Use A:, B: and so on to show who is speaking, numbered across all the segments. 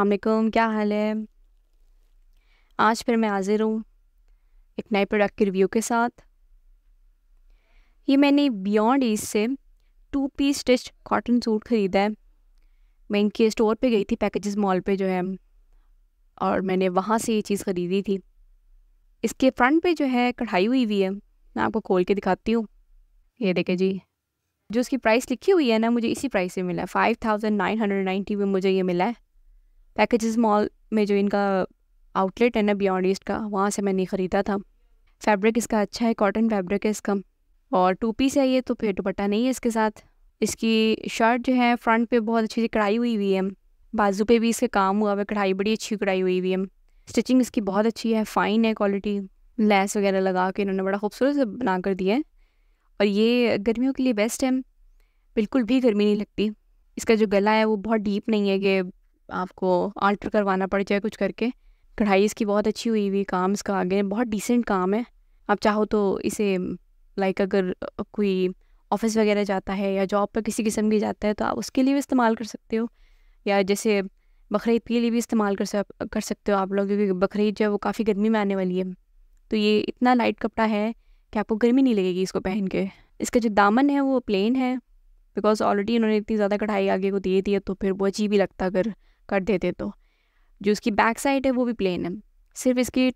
A: अलकुम क्या हाल है आज फिर मैं हाज़िर हूँ एक नए प्रोडक्ट के रिव्यू के साथ ये मैंने बियॉन्ड ईस्ट से two piece stitch cotton suit ख़रीदा है मैं इनके स्टोर पे गई थी पैकेजेस मॉल पे जो है और मैंने वहाँ से ये चीज़ ख़रीदी थी इसके फ्रंट पे जो है कढ़ाई हुई हुई है मैं आपको खोल के दिखाती हूँ ये देखें जी जो इसकी प्राइस लिखी हुई है ना मुझे इसी प्राइस से मिला है five thousand nine hundred ninety में मुझे ये मिला है पैकेज मॉल में जो इनका आउटलेट है ना बियॉन्ड ईस्ट का वहाँ से मैंने ख़रीदा था फैब्रिक इसका अच्छा है कॉटन फैब्रिक है इसका और टू पीस है ये तो फिर दुपट्टा नहीं है इसके साथ इसकी शर्ट जो है फ्रंट पे बहुत अच्छी सी कढ़ाई हुई हुई है बाजू पे भी इसके काम हुआ है कढ़ाई बड़ी अच्छी कढ़ाई हुई हुई है स्टिचिंग इसकी बहुत अच्छी है फ़ाइन है क्वालिटी लेस वगैरह लगा के इन्होंने बड़ा खूबसूरत से बना कर दिया है और ये गर्मियों के लिए बेस्ट है बिल्कुल भी गर्मी नहीं लगती इसका जो गला है वो बहुत डीप नहीं है कि आपको आल्टर करवाना पड़ जाए कुछ करके कढ़ाई इसकी बहुत अच्छी हुई हुई काम इसका आगे बहुत डिसेंट काम है आप चाहो तो इसे लाइक अगर कोई ऑफिस वगैरह जाता है या जॉब पर किसी किस्म की जाता है तो आप उसके लिए भी इस्तेमाल कर सकते हो या जैसे बकरीद के लिए भी इस्तेमाल कर सक कर सकते हो आप लोग क्योंकि बकरीद जो है वो काफ़ी गर्मी में आने वाली है तो ये इतना लाइट कपड़ा है कि आपको गर्मी नहीं लगेगी इसको पहन के इसका जो दामन है वो प्लेन है बिकॉज ऑलरेडी इन्होंने इतनी ज़्यादा कढ़ाई आगे को दे दी है तो फिर वो अजीब ही लगता अगर कर देते तो जो इसकी बैक साइड है वो भी प्लेन है सिर्फ इसकी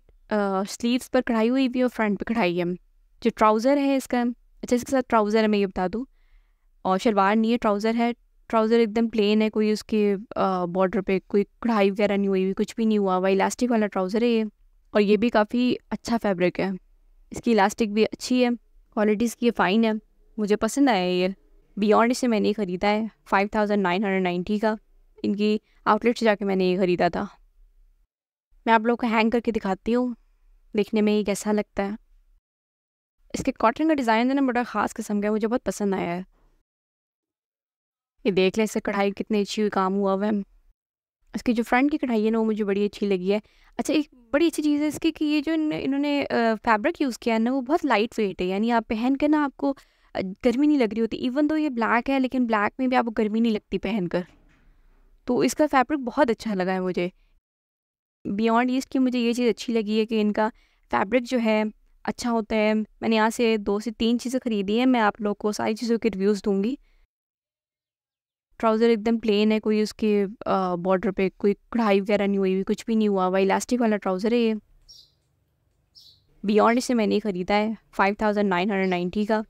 A: स्लीव्स पर कढ़ाई हुई भी और फ्रंट पर कढ़ाई है जो ट्राउज़र है इसका अच्छा इसके साथ ट्राउज़र है मैं ये बता दूँ और शलवार नहीं है ट्राउज़र है ट्राउज़र एकदम प्लेन है कोई उसके बॉर्डर पे कोई कढ़ाई वगैरह नहीं हुई हुई कुछ भी नहीं हुआ हुआ इलास्टिक वाला ट्राउज़र है ये और ये भी काफ़ी अच्छा फैब्रिक है इसकी इलास्टिक भी अच्छी है क्वालिटी इसकी फ़ाइन है मुझे पसंद आया ये बियॉन्ड इसे मैंने ख़रीदा है five thousand nine hundred ninety का इनकी आउटलेट से जाके मैंने ये ख़रीदा था मैं आप लोगों को हैंग करके दिखाती हूँ देखने में ये कैसा लगता है इसके कॉटन का डिज़ाइन है ना बड़ा ख़ास किस्म का मुझे बहुत पसंद आया है ये देख लें इससे कढ़ाई कितनी अच्छी हुई काम हुआ हुआ है इसकी जो फ्रंट की कढ़ाई है ना वो मुझे बड़ी अच्छी लगी है अच्छा एक बड़ी अच्छी चीज़ है इसकी कि ये जो इन, इन्होंने फैब्रिक यूज़ किया है ना वो बहुत लाइट वेट है यानी आप पहन कर ना आपको गर्मी नहीं लग रही होती इवन तो ये ब्लैक है लेकिन ब्लैक में भी आपको गर्मी नहीं लगती पहन कर तो इसका फैब्रिक बहुत अच्छा लगा है मुझे बियॉन्ड ईस्ट की मुझे ये चीज़ अच्छी लगी है कि इनका फैब्रिक जो है अच्छा होता है मैंने यहाँ से दो से तीन चीज़ें खरीदी हैं मैं आप लोग को सारी चीज़ों के रिव्यूज़ दूँगी ट्राउज़र एकदम प्लेन है कोई उसके बॉर्डर पे कोई कढ़ाई वगैरह नहीं हुई हुई कुछ भी नहीं हुआ हुआ इलास्टिक वाला ट्राउज़र है ये बियॉन्ड से मैंने खरीदा है five thousand nine hundred ninety का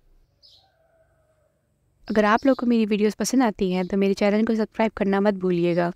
A: अगर आप लोग को मेरी वीडियोस पसंद आती हैं तो मेरे चैनल को सब्सक्राइब करना मत भूलिएगा